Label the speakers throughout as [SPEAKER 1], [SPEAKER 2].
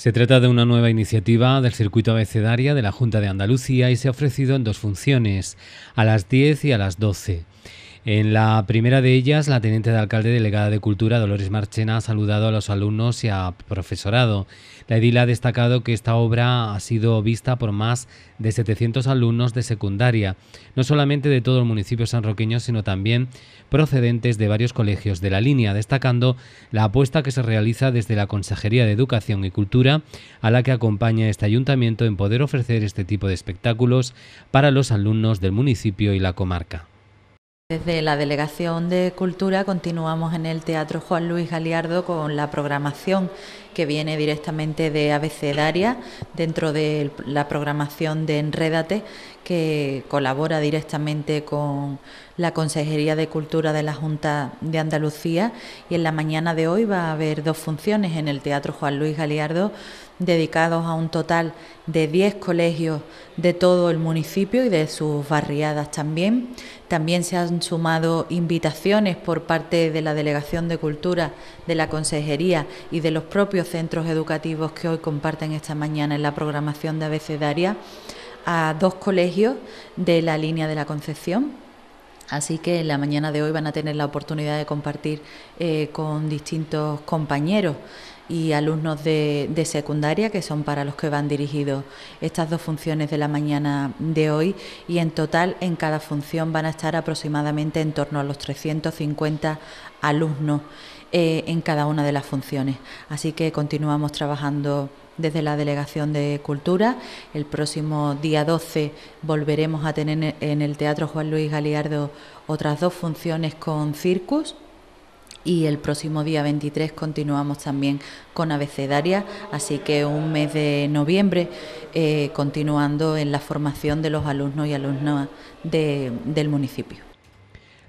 [SPEAKER 1] Se trata de una nueva iniciativa del circuito abecedaria de la Junta de Andalucía y se ha ofrecido en dos funciones, a las 10 y a las 12. En la primera de ellas, la teniente de alcalde delegada de Cultura, Dolores Marchena, ha saludado a los alumnos y a profesorado. La edil ha destacado que esta obra ha sido vista por más de 700 alumnos de secundaria, no solamente de todo el municipio sanroqueño, sino también procedentes de varios colegios de la línea, destacando la apuesta que se realiza desde la Consejería de Educación y Cultura, a la que acompaña este ayuntamiento en poder ofrecer este tipo de espectáculos para los alumnos del municipio y la comarca.
[SPEAKER 2] Desde la Delegación de Cultura continuamos en el Teatro Juan Luis Galiardo con la programación que viene directamente de Abecedaria, dentro de la programación de Enredate que colabora directamente con la Consejería de Cultura de la Junta de Andalucía. Y en la mañana de hoy va a haber dos funciones en el Teatro Juan Luis Galiardo dedicados a un total de 10 colegios de todo el municipio y de sus barriadas también. También se han sumado invitaciones por parte de la Delegación de Cultura, de la Consejería y de los propios centros educativos que hoy comparten esta mañana en la programación de abecedaria a dos colegios de la línea de la Concepción, Así que en la mañana de hoy van a tener la oportunidad de compartir eh, con distintos compañeros y alumnos de, de, secundaria, que son para los que van dirigidos estas dos funciones de la mañana de hoy. Y en total, en cada función van a estar aproximadamente en torno a los 350 alumnos. Eh, en cada una de las funciones. Así que continuamos trabajando desde la Delegación de Cultura. El próximo día 12 volveremos a tener en el Teatro Juan Luis Galiardo otras dos funciones con Circus. Y el próximo día 23 continuamos también con Abecedaria, así que un mes de noviembre eh, continuando en la formación de los alumnos y alumnas del municipio.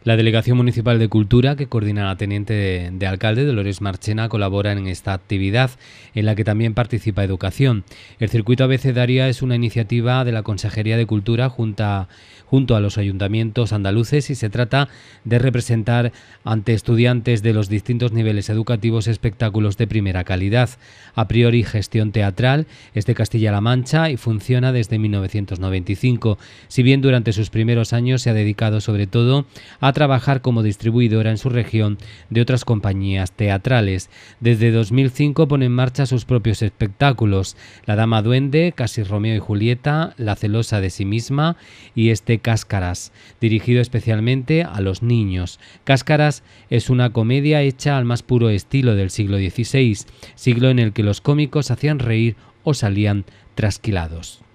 [SPEAKER 1] La Delegación Municipal de Cultura, que coordina la Teniente de, Alcalde Dolores Marchena, colabora en esta actividad, en la que también participa Educación. El Circuito Abecedaria es una iniciativa de la Consejería de Cultura junto a los ayuntamientos andaluces y se trata de representar ante estudiantes de los distintos niveles educativos espectáculos de primera calidad, a priori gestión teatral, es de Castilla-La Mancha y funciona desde 1995, si bien durante sus primeros años se ha dedicado sobre todo a trabajar como distribuidora en su región de otras compañías teatrales. Desde 2005 pone en marcha sus propios espectáculos, La Dama Duende, Casi Romeo y Julieta, La Celosa de sí misma y este Cáscaras, dirigido especialmente a los niños. Cáscaras es una comedia hecha al más puro estilo del siglo XVI, siglo en el que los cómicos hacían reír o salían trasquilados.